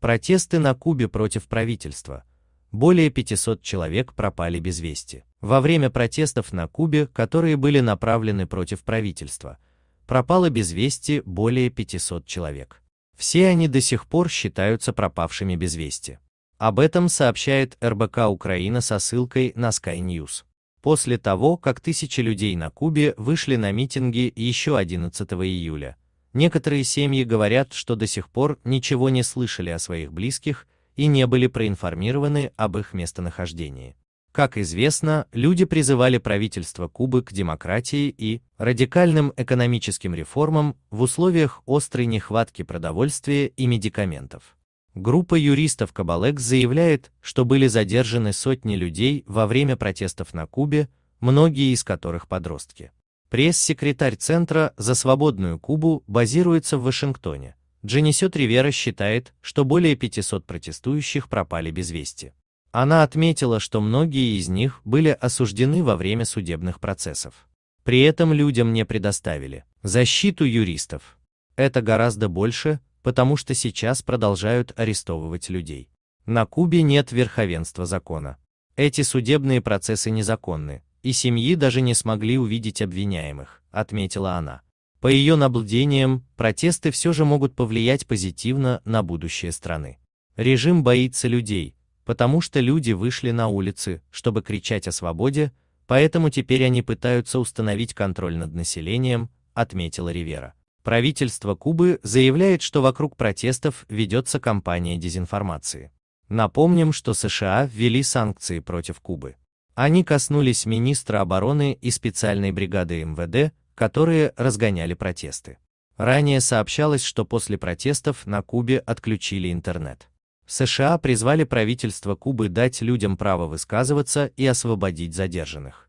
Протесты на Кубе против правительства. Более 500 человек пропали без вести. Во время протестов на Кубе, которые были направлены против правительства, пропало без вести более 500 человек. Все они до сих пор считаются пропавшими без вести. Об этом сообщает РБК Украина со ссылкой на Sky News. После того, как тысячи людей на Кубе вышли на митинги еще 11 июля, Некоторые семьи говорят, что до сих пор ничего не слышали о своих близких и не были проинформированы об их местонахождении. Как известно, люди призывали правительство Кубы к демократии и радикальным экономическим реформам в условиях острой нехватки продовольствия и медикаментов. Группа юристов Кабалек заявляет, что были задержаны сотни людей во время протестов на Кубе, многие из которых подростки. Пресс-секретарь Центра за свободную Кубу базируется в Вашингтоне. Дженисет Ривера считает, что более 500 протестующих пропали без вести. Она отметила, что многие из них были осуждены во время судебных процессов. При этом людям не предоставили защиту юристов. Это гораздо больше, потому что сейчас продолжают арестовывать людей. На Кубе нет верховенства закона. Эти судебные процессы незаконны, и семьи даже не смогли увидеть обвиняемых, отметила она. По ее наблюдениям, протесты все же могут повлиять позитивно на будущее страны. Режим боится людей, потому что люди вышли на улицы, чтобы кричать о свободе, поэтому теперь они пытаются установить контроль над населением, отметила Ривера. Правительство Кубы заявляет, что вокруг протестов ведется кампания дезинформации. Напомним, что США ввели санкции против Кубы. Они коснулись министра обороны и специальной бригады МВД, которые разгоняли протесты. Ранее сообщалось, что после протестов на Кубе отключили интернет. США призвали правительство Кубы дать людям право высказываться и освободить задержанных.